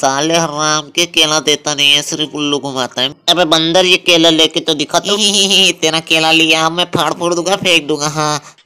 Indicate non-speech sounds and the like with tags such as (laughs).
साले हराम के केला देता नहीं है सिर्फ उल्लू को माता है अबे बंदर ये केला लेके तो दिखा तो (laughs) तेरा केला लिया मैं फाड़ फोड़ दूंगा फेंक दूंगा हाँ